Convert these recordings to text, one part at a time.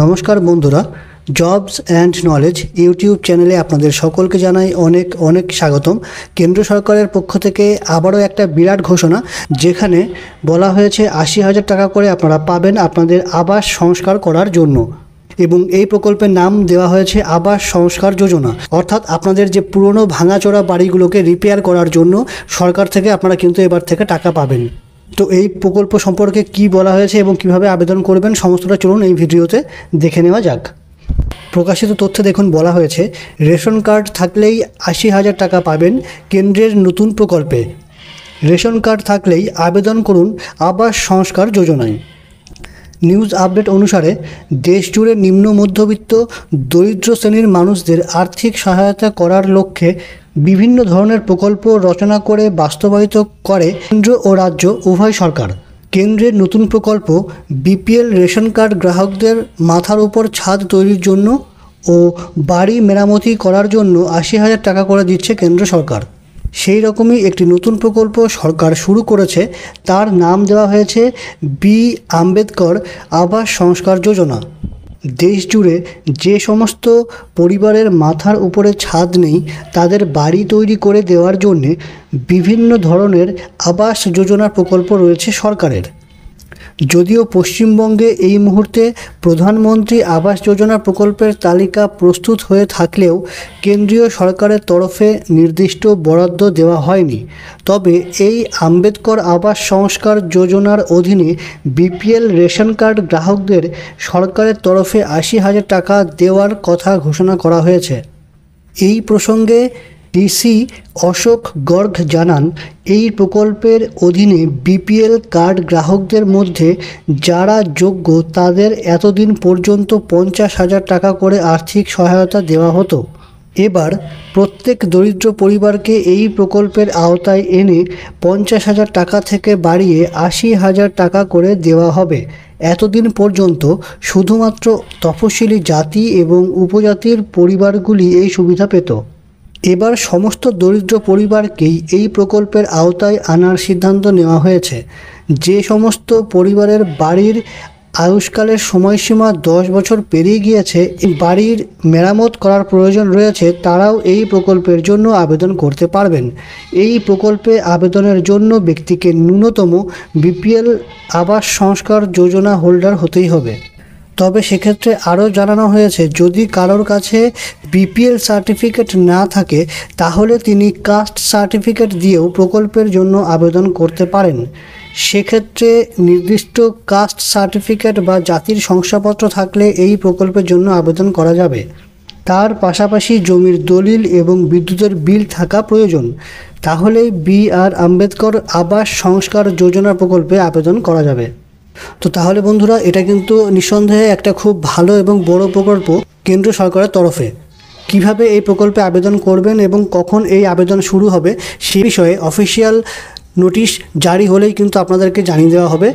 নমস্কার বন্ধুরা jobs and knowledge YouTube চ্যানেলে আপনাদের সকলকে জানাই অনেক অনেক স্বাগতম কেন্দ্র সরকারের পক্ষ থেকে আবারও একটা বিরাট ঘোষণা যেখানে বলা হয়েছে আশি হাজার টাকা করে আপনারা পাবেন আপনাদের আবাস সংস্কার করার জন্য এবং এই প্রকল্পের নাম দেওয়া হয়েছে আবাস সংস্কার যোজনা অর্থাৎ আপনাদের যে পুরনো ভাঙাচোরা বাড়িগুলোকে রিপেয়ার করার জন্য সরকার থেকে আপনারা কিন্তু এবার থেকে টাকা পাবেন তো এই প্রকল্প সম্পর্কে কি বলা হয়েছে এবং কিভাবে আবেদন করবেন সমস্তটা চলুন এই ভিডিওতে দেখে নেওয়া যাক প্রকাশিত তথ্যে দেখুন বলা হয়েছে রেশন কার্ড থাকলেই আশি হাজার টাকা পাবেন কেন্দ্রের নতুন প্রকল্পে রেশন কার্ড থাকলেই আবেদন করুন আবাস সংস্কার যোজনায় নিউজ আপডেট অনুসারে দেশজুড়ে নিম্ন মধ্যবিত্ত দরিদ্র শ্রেণীর মানুষদের আর্থিক সহায়তা করার লক্ষ্যে বিভিন্ন ধরনের প্রকল্প রচনা করে বাস্তবায়িত করে কেন্দ্র ও রাজ্য উভয় সরকার কেন্দ্রের নতুন প্রকল্প বিপিএল রেশন কার্ড গ্রাহকদের মাথার উপর ছাদ তৈরির জন্য ও বাড়ি মেরামতি করার জন্য আশি হাজার টাকা করে দিচ্ছে কেন্দ্র সরকার সেই রকমই একটি নতুন প্রকল্প সরকার শুরু করেছে তার নাম দেওয়া হয়েছে বি আম্বেদকর আবাস সংস্কার যোজনা দেশ জুড়ে যে সমস্ত পরিবারের মাথার উপরে ছাদ নেই তাদের বাড়ি তৈরি করে দেওয়ার জন্যে বিভিন্ন ধরনের আবাস যোজনা প্রকল্প রয়েছে সরকারের যদিও পশ্চিমবঙ্গে এই মুহূর্তে প্রধানমন্ত্রী আবাস যোজনা প্রকল্পের তালিকা প্রস্তুত হয়ে থাকলেও কেন্দ্রীয় সরকারের তরফে নির্দিষ্ট বরাদ্দ দেওয়া হয়নি তবে এই আম্বেদকর আবাস সংস্কার যোজনার অধীনে বিপিএল রেশন কার্ড গ্রাহকদের সরকারের তরফে আশি হাজার টাকা দেওয়ার কথা ঘোষণা করা হয়েছে এই প্রসঙ্গে ডিসি অশোক গর্গ জানান এই প্রকল্পের অধীনে বিপিএল কার্ড গ্রাহকদের মধ্যে যারা যোগ্য তাদের এতদিন পর্যন্ত পঞ্চাশ হাজার টাকা করে আর্থিক সহায়তা দেওয়া হতো এবার প্রত্যেক দরিদ্র পরিবারকে এই প্রকল্পের আওতায় এনে পঞ্চাশ হাজার টাকা থেকে বাড়িয়ে আশি হাজার টাকা করে দেওয়া হবে এতদিন পর্যন্ত শুধুমাত্র তফসিলি জাতি এবং উপজাতির পরিবারগুলি এই সুবিধা পেত এবার সমস্ত দরিদ্র পরিবারকেই এই প্রকল্পের আওতায় আনার সিদ্ধান্ত নেওয়া হয়েছে যে সমস্ত পরিবারের বাড়ির আয়ুষ্কালের সময়সীমা দশ বছর পেরিয়ে গিয়েছে বাড়ির মেরামত করার প্রয়োজন রয়েছে তারাও এই প্রকল্পের জন্য আবেদন করতে পারবেন এই প্রকল্পে আবেদনের জন্য ব্যক্তিকে ন্যূনতম বিপিএল আবাস সংস্কার যোজনা হোল্ডার হতেই হবে তবে সেক্ষেত্রে আরও জানানো হয়েছে যদি কারোর কাছে বিপিএল সার্টিফিকেট না থাকে তাহলে তিনি কাস্ট সার্টিফিকেট দিয়েও প্রকল্পের জন্য আবেদন করতে পারেন সেক্ষেত্রে নির্দিষ্ট কাস্ট সার্টিফিকেট বা জাতির শংসাপত্র থাকলে এই প্রকল্পের জন্য আবেদন করা যাবে তার পাশাপাশি জমির দলিল এবং বিদ্যুতের বিল থাকা প্রয়োজন তাহলে বি আর আম্বেদকর আবাস সংস্কার যোজনা প্রকল্পে আবেদন করা যাবে তো তাহলে বন্ধুরা এটা কিন্তু নিঃসন্দেহে একটা খুব ভালো এবং বড় প্রকল্প কেন্দ্র সরকারের তরফে কিভাবে এই প্রকল্পে আবেদন করবেন এবং কখন এই আবেদন শুরু হবে সে বিষয়ে অফিসিয়াল নোটিশ জারি হলেই কিন্তু আপনাদেরকে জানিয়ে দেওয়া হবে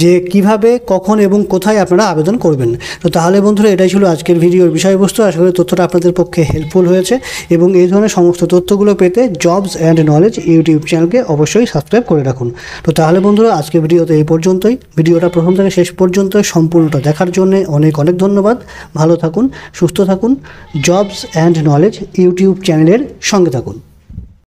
যে কিভাবে কখন এবং কোথায় আপনারা আবেদন করবেন তো তাহলে বন্ধুরা এটাই ছিল আজকের ভিডিওর বিষয়বস্তু আশা করি তথ্যটা আপনাদের পক্ষে হেল্পফুল হয়েছে এবং এই ধরনের সমস্ত তথ্যগুলো পেতে জবস অ্যান্ড নলেজ ইউটিউব চ্যানেলকে অবশ্যই সাবস্ক্রাইব করে রাখুন তো তাহলে বন্ধুরা আজকের ভিডিওতে এই পর্যন্তই ভিডিওটা প্রথম থেকে শেষ পর্যন্ত সম্পূর্ণটা দেখার জন্য অনেক অনেক ধন্যবাদ ভালো থাকুন সুস্থ থাকুন জবস অ্যান্ড নলেজ ইউটিউব চ্যানেলের সঙ্গে থাকুন